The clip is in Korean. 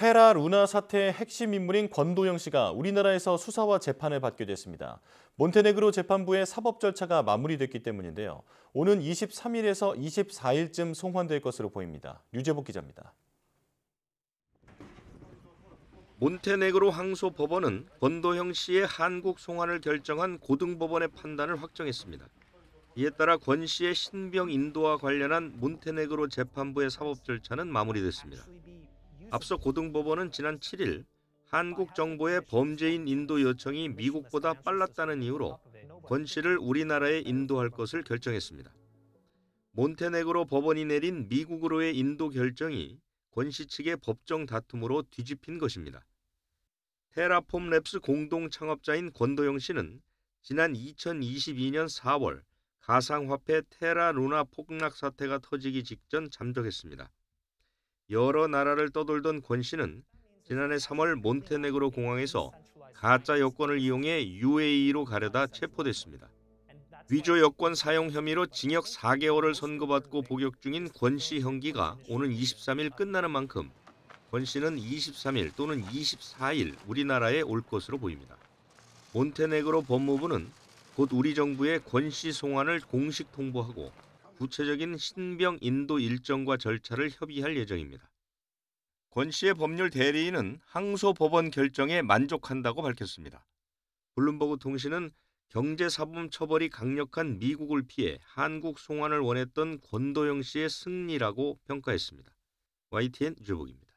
테라 루나 사태의 핵심 인물인 권도영 씨가 우리나라에서 수사와 재판을 받게 됐습니다. 몬테네그로 재판부의 사법 절차가 마무리됐기 때문인데요. 오는 23일에서 24일쯤 송환될 것으로 보입니다. 유재복 기자입니다. 몬테네그로 항소 법원은 권도형 씨의 한국 송환을 결정한 고등법원의 판단을 확정했습니다. 이에 따라 권 씨의 신병 인도와 관련한 몬테네그로 재판부의 사법 절차는 마무리됐습니다. 네. 앞서 고등법원은 지난 7일 한국 아, 정부의 네. 범죄인 인도 요청이 네, 미국보다 빨랐다는 이유로 아, 권 씨를 우리나라에 인도할 것을 결정했습니다. 몬테네그로 법원이 내린 미국으로의 인도 결정이 권씨 측의 법정 다툼으로 뒤집힌 것입니다. 테라폼 랩스 공동 창업자인 권도영 씨는 지난 2022년 4월 가상화폐 테라 루나 폭락 사태가 터지기 직전 잠적했습니다. 여러 나라를 떠돌던 권 씨는 지난해 3월 몬테네그로 공항에서 가짜 여권을 이용해 UAE로 가려다 체포됐습니다. 위조 여권 사용 혐의로 징역 4개월을 선고받고 복역 중인 권 씨 형기가 오는 23일 끝나는 만큼 권 씨는 23일 또는 24일 우리나라에 올 것으로 보입니다. 몬테네그로 법무부는 곧 우리 정부의 권씨 송환을 공식 통보하고 구체적인 신병 인도 일정과 절차를 협의할 예정입니다. 권 씨의 법률 대리인은 항소 법원 결정에 만족한다고 밝혔습니다. 블룸버그 통신은 경제사범 처벌이 강력한 미국을 피해 한국 송환을 원했던 권도영 씨의 승리라고 평가했습니다. YTN 주복입니다.